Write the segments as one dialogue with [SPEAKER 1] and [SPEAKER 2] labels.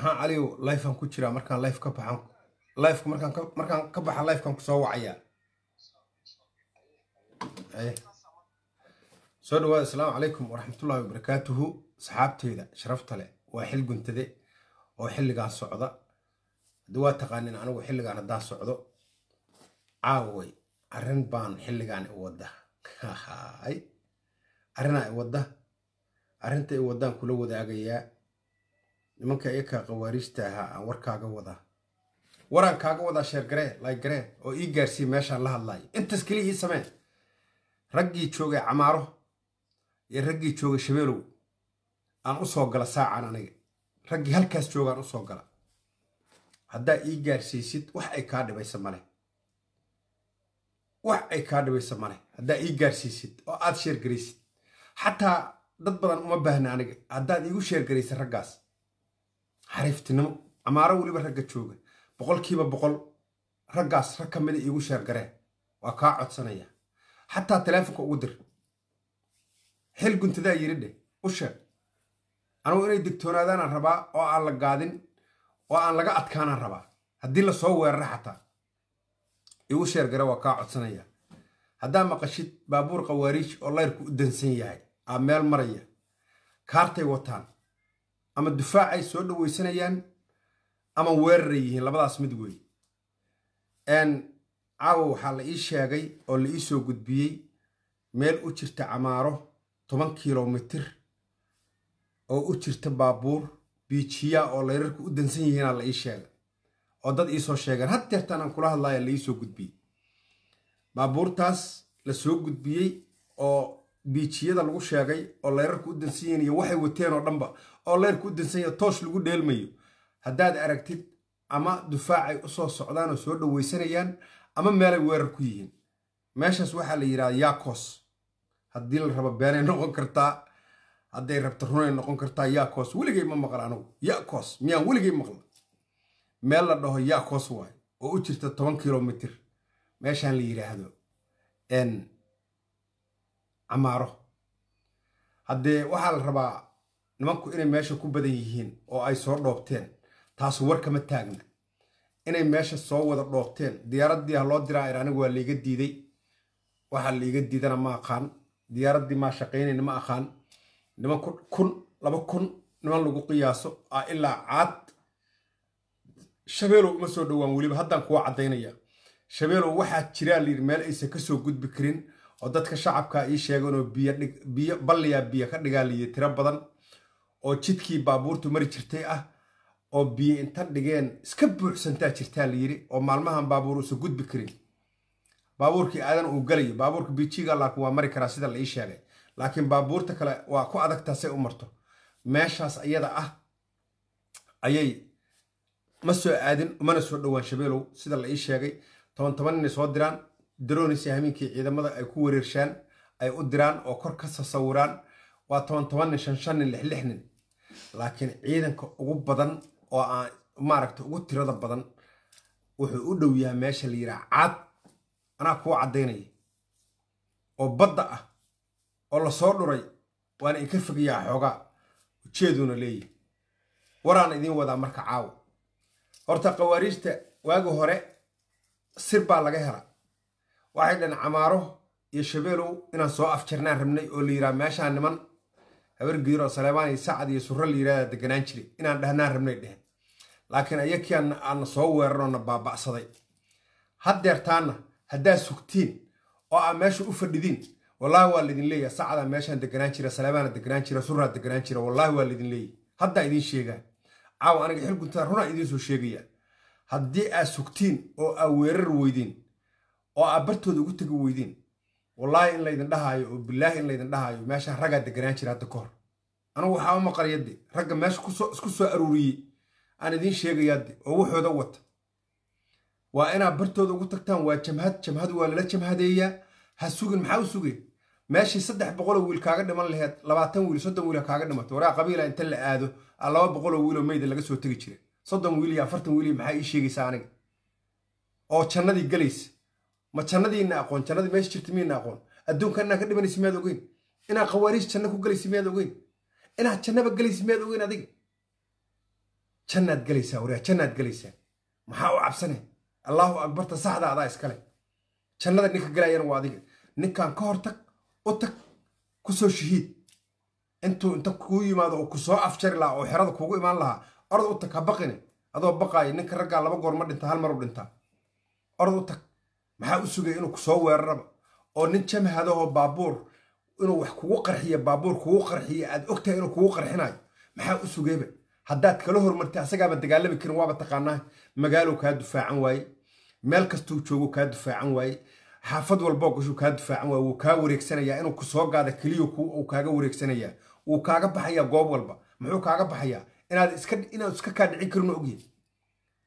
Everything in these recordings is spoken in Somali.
[SPEAKER 1] maxaa caliyow lifeaan ku jiraa markaan life ka baxan lifeka markaan ka baxa lifekan kusoo wacayaa soo eh. dhawaada asalaamu calaykum waraxmatullahi wabarakaatuhu saxaabteyda sharafta leh waa xil guntade oo xilligaan socda hadi waa taqaaniin anigu xilligaan haddaan socdo caaway arin baan xilligaan iwada wadda arrinaa i wadda arrinta i waddaan kula wadaagayaa nimanka iyakaa khawaariijta ahaa aan warkaaga wadaa waraan kaaga wadaa sheergaree laygaree oo ii gaarsii meeshaan la hadlaayo intaas keliya ii samee raggii joogay camaaro iyo raggii joogay shabeelow aan u soo gala saacan aniga raggii halkaas joogaan usoo gala haddaa ii gaarsiisid wax ay kaa dhibaysa male wax ay kaa dhibaysa male haddaa ii gaarsiisid oo aad sheergaraysid xataa dad badan uma baahna aniga haddaad iigu sheergaraysa raggaas xariiftinimo amaaro weliba ragga jooga boqolkiiba boqol raggaas rag ka mida iigu sheergaree waa kaa codsanaya xataa taleefonka ugu dir xil guntadaa yidhi dheh u sheeg anugu inay digtoonaadaanaan rabaa oo aan la gaadin oo aan laga adkaanaan rabaa haddii lasoo weerara xataa igu sheergare waa kaa codsanaya haddaa maqashid baabuur qawaariij oo layrku u dansan yahay aa meel maraya kaartay wataan ama dufaacay soo dhaweysanayaan ama weeraray yihiin labadaas mid wey caawa waxaa la ii sheegay oo la ii soo gudbiyey meel u jirta camaaro toban kilomitir oo u jirta baabuur biijiya oo layrarku u dansan yihiinaa la ii sheegay oo dad iisoo sheegeen had deertaan aan kula hadlaaya la ii soo gudbiyey baabuurtaas la soo gudbiyey oo biijiyada lagu sheegay oo layrarku u dansan yihiin iyo waxay wateen oo dhanba oo leerka u dansan toosh lagu dheelmayo haddaad aragtid ama dufaacay usoo socdaan oo soo dhoweysanayaan ama meelay weerar ku yihiin meeshaas waxaa la yidhahda yaakos haddii la rabo beenay noqon kartaa hadday rabta runay noqon kartaa yaakos weligay ma maqla anugu yakos miyaan weligay maqla meel la dhaho yaakos waay oo u jirta toban kilomitr meeshaan la yidhaahdo camaaro haddee waxaa la rabaa nimanku inay meesha ku badan yihiin oo ay soo dhoobteen taas war kama taagna inay meesha soo wada dhoobteen diyaaraddii ha loo diraa ir waa liiga diiday waxaa liiga diidana ma aqaan diyaaraddii maa shaqaynayna ma aqaan niman kun laba kun niman lagu qiyaaso ah ilaa caad shabeelow uma soo dhowaan weliba haddaan kuwa caddaynaya shabeelow waxaa jiraa layidhi meel aysan kasoo gudbi karin oo dadka shacabka ii sheeganoo biyo balliyaa biyo ka dhigaa layidhi tiro badan oo jidkii baabuurtu mari jirtay ah oo biyo inta dhigeen iska buuxsantaa jirtaa la yidhi oo maalmahan baabuur uusa gudbi karin baabuurkii aadan uu galayo baabuurka bijiga laakiin waa mari karaa sida la ii sheegay laakiin baabuurta kale waa ku adagtaasay u marto meeshaas iyada ah ayay ma soo aadin umana soo dhowaan shabeelow sida la ii sheegay toban toban inay soo diraan daroonaysa hamiinkii ciidamada ay ku wareershaan ay u diraan oo kor ka sasawiraan waa toban toban nin shan shan nin lix lix nin laakiin ciidanka ugu badan oo aan maaragta ugu tirada badan wuxuu u dhow yahay meesha la yidhaha caad anaa kuu caddaynaya oo badda ah oo lasoo dhuray waana inka fogayaa xoogaa ujeeduuna leeyahy waraana idiin wadaa marka caawa horta khawaariijta waagi hore sir baa laga hela waxay dhahen camaaro iyo shabeelow inaan soo afjarnaan rabnay oo la yidhaha meeshaa niman habar giir sacad iyo suro la deganaan jiray inaan dhahnaan rabnay dheheen laakiin ayakii aana soo weeran na baaba'saday haddeertaanna haddaa sugtiin oo aa meesha u fadhidiin wallaahi waa laydin leeyahay sacadaa meeshaan deganaan jira saleebaana deganaan jira suraa deganaan jira wallaahi waa laydin leeyahay haddaa idiin sheegaan caawa aniga xil runaa idiin soo sheegaya haddii aa sugtiin oo aa weerar weydiin oo aa bartooda ugu tegi weydiin wallaahi in laydin dhahaayo oo bilaahi in laydin dhahaayo meesha raggaa deganaan jira hadda ka hor anugu waxaa u maqaryade ragga meesha isku soo aruuriyey aan idiin sheegayaade oo waxooda wata waa inaad bartooda ugu tagtaan waa jamhad jamhad waa lala jamhadeeyaa ha sugin maxaa u suge meeshii saddex boqoloo wiil kaaga dhiman laheed labaatan wiil soddon wiil kaaga dhimato waraa qabiila inta la aado laba boqoloo wiiloo meyda laga soo tegi jira soddon wiil iyo afartan wiil iyo maxaa ii sheegaysaa aniga oo jannadii galaysa ma jannadiina aqoon jannadii meesha jirta miyayna aqoon adduunka inaan ka dhimanaysa miyaad ogeyn inaad khawaariij janno ku gelaysa miyaad ogeyn inaad jannaba gelaysa miyaad ogeyn adiga jannaad gelaysaa wariyaa jannaad gelaysaa maxaa u cabsane allaahu akbarta saxda adaa iskale jannada ninka galaayana waa adiga ninkan ka hor u tag ku soo intuu inta kuu yimaado oo ku afjari lahaa oo xerada kuugu imaan lahaa orod u tag ha baqine adoo baqaayo ninka raggaa laba goor ma dhinta hal mar u dhintaa orod u tag maxaa u sugaya inuu kusoo weeraraba oo nin jamhadahoo baabuur inuu wax kugu qarxiyo baabuur kugu qarxiyo aad ogtahay inuu kugu qarxinayo maxaa u sugayba haddaad kala hormartay asagaaba dagaalami karin waaba taqaanaa magaalow kaa dufaacan waaye meel kastuu joogo kaa dufaacan waaye xaafad walboo gashuu kaa dufaacan waaye wuu kaa wareegsanayaa inuu kusoo gaada keliya uu kaaga wareegsanayaa wuu kaaga baxayaa goob walba muxuu kaaga baxayaa inaad iska inaad iska kaa dhicin karin ogyahay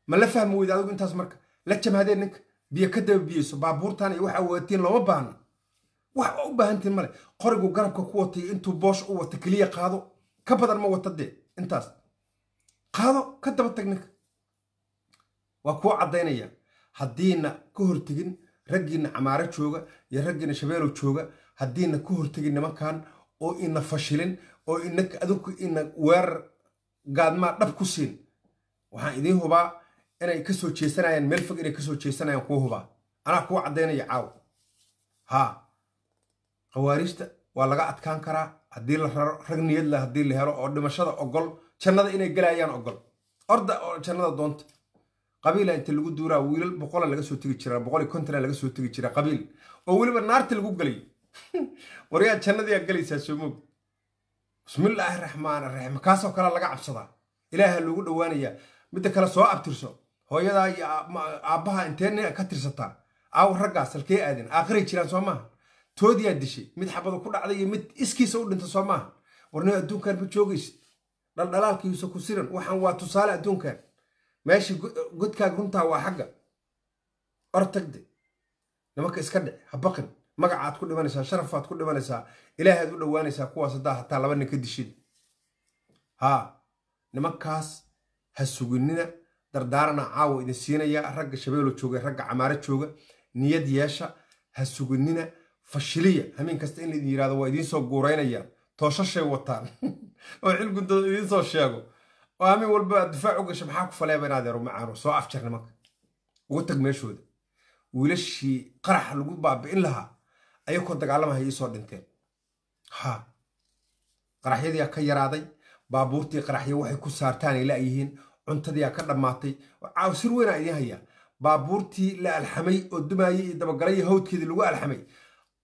[SPEAKER 1] ma la fahmi weyda adigu intaas marka la jamhadeen ninka biyo ka daba biyeyso baabuurtan iyo waxaa waatiin lama baahna wax u baahantiin male qorigu garabka ku watay intuu boosh u wata keliya qaado ka badan ma wata dee intaas qaado ka daba tag waa kuwa caddaynaya haddiina ka hortegin raggiina camaaro jooga iyo raggiina shabeelo jooga haddiina ka hortegin nimankan oo ina fashilin oo ina ina weerar gaadmaa dhab ku siin waxaan idiin hubaa inay kasoo jeesanayaan meel fog inay kasoo jeesanayaan kuwa hubaa anaa kuwa caddaynaya caaw haa khawaariijta waa laga adkaan karaa haddii la raro rag haddii la helo oo dhimashada ogol jannada inay galayaan ogol orda oo jannada doonta qabiila inta lagu duuraa wiilal boqola laga soo tegi jira boqol iyo konton laga soo tegi jira qabiil oo weliba naarta lagu gelayo waryaa jannadiyaa galaysaa soomog bismillaahi raxmaan raxiim kaasoo kale laga cabsadaa ilaaha loogu dhowaanayaa midda kale soo abtirso hooyadaa ah, iyo aabbaha inteenna ka tirsataa aawa raggaas salkee aadeen aakhiray jiraan soo maaha toodiyaa dishay mid xabadu ku dhacday iyo mid iskiisa u dhinta soo maaha warnay adduunkan ma joogaysid dhaldhalaalkiisa ku siran waxaan waa tusaale adduunkan meesha godkaaga runtaa waa xagga or tagde nimanka iska dhic habaqin magacaad ku dhimanaysaa sharafaad ku dhimanaysaa ilaahaad u dhowaanaysaa kuwaas haddaa hataa laba nin ka dishid haa nimankaas ha suginina dardaarana caawa idin siinaya ragga shabeelo jooga ragga camaaro jooga niyad yeesha ha sugunina fashiliya hamiin kasta in laidin yirahdo waa idiin soo guuraynayaan tooshashay wataan oo cilgundooda idiin soo sheego oo hameen walba difaac u gasha maxaa ku faleeba inaad ero macaano soo afjarna marka uga tag meeshooda wiilashii qaraxa lagu baabi'in lahaa ayakoo dagaalamahaya iisoo dhinteen ha qaraxyadiiaa ka yaraaday baabuurtii qaraxya waxay ku saartaan ay la'yihiin cuntadiyaa ka dhammaatay caawsir weynaa idin hayaa baabuurtii la alxamay oo dumaayey iyo dabagalay iyo hawdkeedii lagu alxamay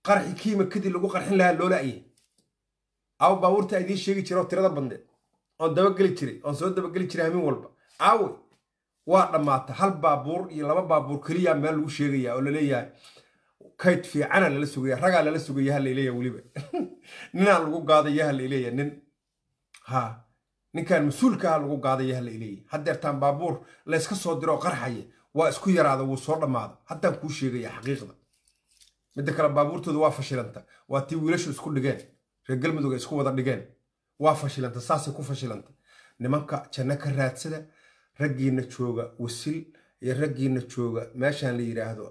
[SPEAKER 1] qarxi kiima kadib lagu qarxin lahaa loo ayay aawo baabuurtaa idiin sheegi jira oo tirada badneed oon dabageli jiray oon soo dabageli jiray hamin walba caawe waa dhammaata hal baabuur iyo laba baabuur keliya meel lagu sheegaya oo laleeyahay kayd fiicana lala sugaya ragaa lala sugaya halaleeya weliba ninaa lagu gaadaya halaleeya nin ha ninkaan mas-uulkaha ah lagu qaadayaha la ileeya haddeertaan baabuur layska soo diroo qarxaya waa isku yaraada wuu soo dhammaada haddaan kuu sheegaya xaqiiqda midda kale baabuurtooda waa fashilanta waa tii wiilashu isku dhigeen reer galmudug ay isku wada dhigeen waa fashilanta saasay ku fashilanta nimanka janno ka raadsada raggiina jooga wasil iyo raggiina jooga meeshaan la yidhaahdo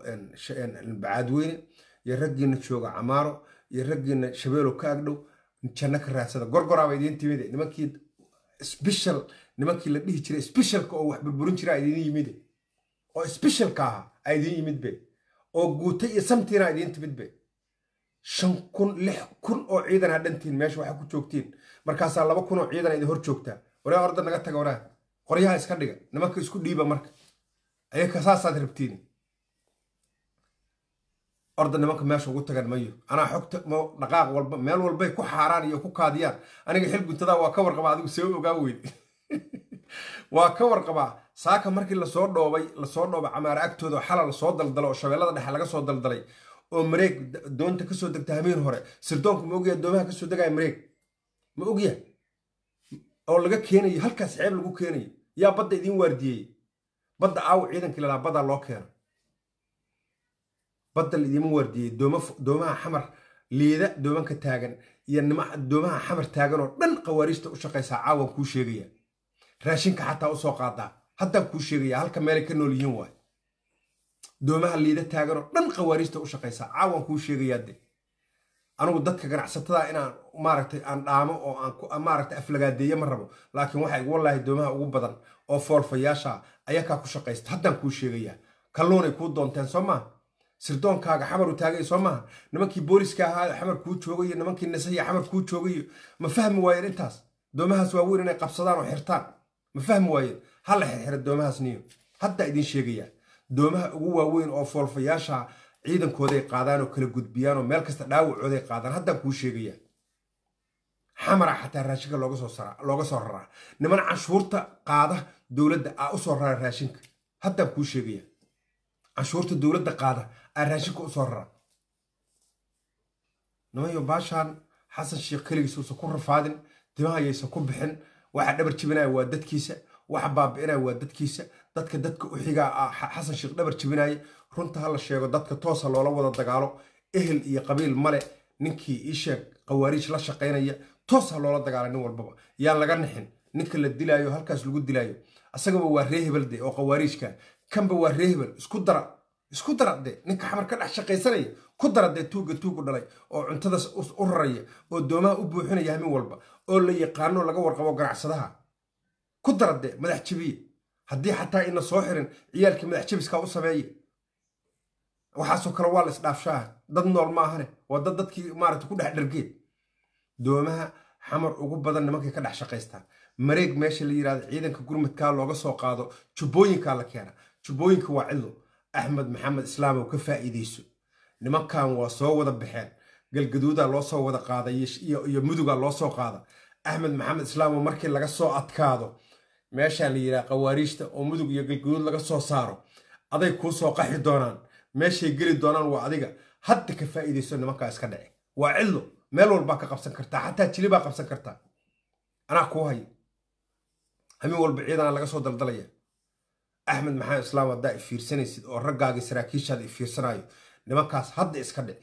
[SPEAKER 1] bacaadweyne iyo raggiina jooga camaaro iyo raggiina shabeelo ka agdhow janno ka raadsada gorgoraaba idiin timide nimankii sbeshal nimankii la dhihi jiray sbeshalka oo wax burburin jira idin yimide oo sbeshalka aha a idin yimidbe oo guuta iyo samtiina idin timidbe shan kun lix kun oo ciidan hadhantiin meesha waxaa ku joogtiin markaasaa laba kun oo ciidan idin hor joogtaa waraa orda naga taga waraa qoryaha iska dhiga nimanka isku dhiiba marka ayaka saasaad rabtiin orda nimanka meesha ugu tagan mayo anaa xogta dhaqaaq walba meel walbay ku xaaraan iyo ku kaadiyaan aniga xil guntadaa waa ka warqabaa adigu see ogaa weyn waa ka warqabaa saaka markii lasoo dhoobay lasoo dhoobay camaare agtooda oo xala lasoo daldalo oo shabeellada dhexe laga soo daldalay oo mareeg doonta kasoo degta hameen hore sirdoonku ma ogyaha doomaha kasoo degaya mareeg ma ogyaha oo laga keenayo halkaas ceeb lagu keenayo yaa badda idiin waardiyey badda aawo ciidankii lalaa baddaa loo keena badda laydima waardiiyey doomaha xamar liida doomanka taagan iyo doomaha xamar taagan oo dhan khawaariijta u shaqaysaa caawan kuu sheegaya raashinka xataa usoo qaadaa haddaan kuu sheegaya halka meelay ka nool yihiin waay doomaha liida taagan oo dhan khawaariijta u shaqaysaa caawan kuu sheegayaade anugu dadka ganacsatada inaan maaragtay aan dhaamo oo aan maaragtay aflagaadeeye ma rabo laakiin waxay wallaahi doomaha ugu badan oo foolfayaasha ayakaa ku shaqaysta haddaan kuu sheegayaa kalluunay kuu doonteen soo maa sirdoonkaaga xamaru u taagay soo maaha nimankii booliska ahaa xamar kuu joogayo nimankii nisaya xamar kuu joogayo ma fahmi waayeen intaas doomahaas waaweyn inay qabsadaan oo xirtaan ma fahmi waayeen hala xirxira doomahaas niyo haddaa idiin sheegayaa doomaha ugu waaweyn oo foolfayaasha ciidankooday qaadaan oo kala gudbiyaan oo meel kasta dhaawacooday qaadaan haddaan kuu sheegaya xamara xataa raashinka looga soo raraa niman canshuurta qaada dowladda aa u soo raashinka haddaan kuu sheegaya canshuurta dowladda qaada aad raashinka u soo rara baashaan xasan sheekh keligiis ku rafaadin dimaha yaysan ku bixin waxa dhabar jibinaya waa dadkiisa waxa baabi'inaya waa dadkiisa dadka dadka u xigaa ah xasan sheekh dhabar jibinaya runta hala sheego dadka toosa loola wada dagaalo ehel iyo qabiil male ninkii ii sheeg khawaariij la shaqaynaya toosa loola dagaala nin walbaba yaan laga nixin ninka la dilaayo halkaas lagu dilaayo asagaba waa ree hebelde oo khawaariijka kanba waa ree hebel isku dara isku dara de ninka xamar ka dhex shaqaysanaya ku dara dee tuugga tuug dhalay oo cuntadaas u raraya oo doomaha u buuxinaya hamin walba oo la yaqaano laga warqabo ganacsadaha ku dara dee madax jabiye haddii xataa ina soo xirin ciyaalkii madax jabiskaa u sameeye waxaasoo kale waa la isdhaafshaa dad nool maahane waa dad dadkii maarata ku dhex dhargeen doomaha xamar ugu badan nimankay ka dhex shaqaystaan mareeg meesha la yidhahdo ciidanka gurmudkaa looga soo qaado jubbooyinkaa la keena jubbooyinka waa cidlo axmed maxamed islaamow ka faa'iidayso nimankan waa soo wada baxeen galgaduuda loo soo wada qaada iyo mudugaa loo soo qaada axmed maxamed islaam markii laga soo adkaado meeshaa la yidhaha qawaariishta oo mudug iyo galgaduud laga soo saaro aday kuu soo qaxi doonaan meeshay geli doonaan waa adiga hadda ka faa'iidayso nimankaa iska dhace waa cidlo meel walbaa ka qabsan kartaa xataa jili baa qabsan kartaa anaa kuu hayo hamin walba ciidanaa laga soo daldalaya axmed maxaa islaam haddaa i fiirsanaysid oo raggaagii saraakiishaada i fiirsanaayo nimankaas hadda iska dhic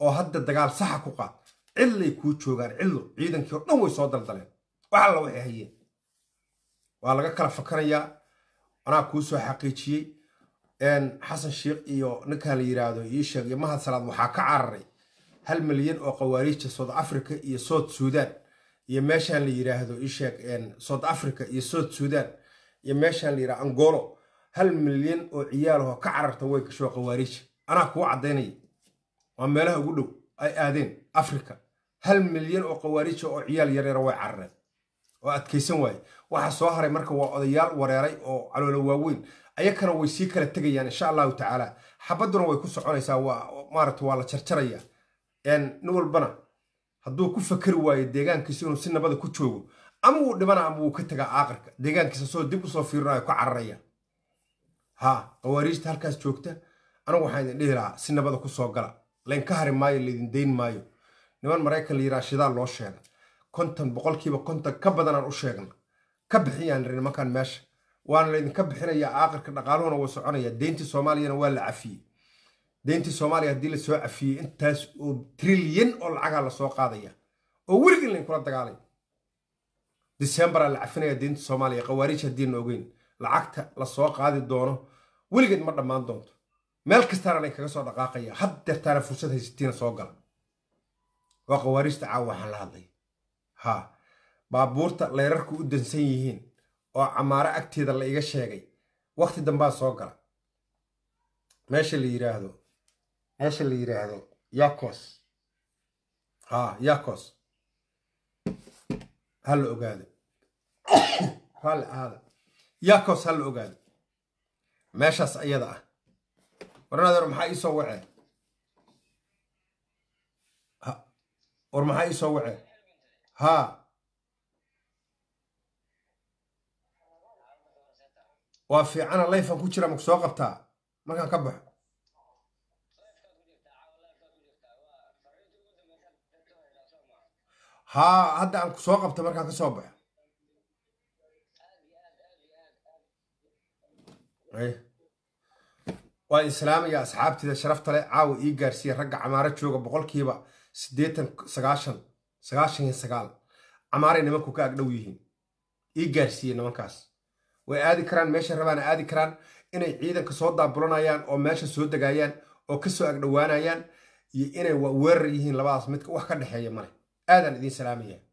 [SPEAKER 1] oo hadda dagaal saxa ku qaad cillay kuu joogaan cillo ciidankii oo dhan way soo daldaleen waxalla waxay hayeen waa laga kala fakanayaa anaa kuu soo xaqiijiyey xasan sheikh iyo ninkaa la yiraahdo ii sheegay mahad salaad waxaa ka cararay hal milyan oo khawaariija sood africa iyo sood sudan iyo meeshaan la yiraahdo ii sheeg africa iyo south sudan iyo meesha la yidhaha angolo hal milyan oo ciyaalaho ka cararta way gashoo khawaarija anaa kuu caddaynaya waa meelaha ugu dhow ay aadeen africa hal milyan oo khawaarija oo ciyaal yareera way carareen oo adkaysan waaye waxa soo haray marka waa odayaal wareeray oo caloolo waaweyn ayakana way sii kala tegayaan insha allahu tacaala xabadduna way ku soconaysaa waa maarata waa la jarjarayaa nin walbana hadduu ku fakari waayo deegaankiisa inuu si nabada ah ku joogo ama wuu dhibana ama wuu ka tagaa caaqirka deegaankiisa soo dib usoo fiirinayo ka cararaya ha khawaariijta halkaas joogta anagu waxaan idin dhihi lahaa si nabada kusoo gala laynka hari maayo laydin dayn maayo niman maraykan la yiraa shidaal loo sheega konton boqolkiiba konton ka badanaan u sheegna ka bixiyaan ri nimankan meesha waana laydinka bixinayaa aaqirka dhaqaaluhuna wuu soconaya deyntii soomaaliyana waa la cafiyey deyntii soomaaliya haddii lasoo cafiyey intaas oo trilyan oo lacagaa lasoo qaadaya oo weligin lainkula dagaalay december la cafinaya diinta soomaaliya khawaarij haddiina ogeyn lacagta lasoo qaadi doono weligeed ma dhammaan doonto meel kastaana lain kaga soo dhaqaaqaya had deertaana fursad haysatiina soo gala waa khawaarijta caawa waxaan la hadlay ha baabuurta leerarku u dansan yihiin oo camaaro agteeda la iga sheegay wakti dambaa soo gala meesha la yiraahdo meesha la yiraahdo yakos ha yakos ha la ogaado raalli ahaada yaakos ha la ogaado meeshaas ayada ah warnaadeer maxaa iisoo wacee war maxaa iisoo wacee haa waa fiicana layfan ku jira maku soo qabtaa markaan ka baxo haa hadda aan kusoo qabta markaan ka soo baxo Eh? waan islaamaya asxaabtida sharafta leh caawa ii gaarsiiya ragga camaaro jooga boqolkiiba siddeetan sagaashan sagaashan iyo sagaal camaaray nimanku ka agdhow yihiin ii gaarsiiye nimankaas way aadi karaan meesha rabaana aadi karaan inay ciidanka soo daabulanayaan oo meesha soo degaayaan oo kasoo agdhowaanayaan iyo inay weerar yihiin labadaas midka wax ka dhexeeya male aadaan idiin salaamaya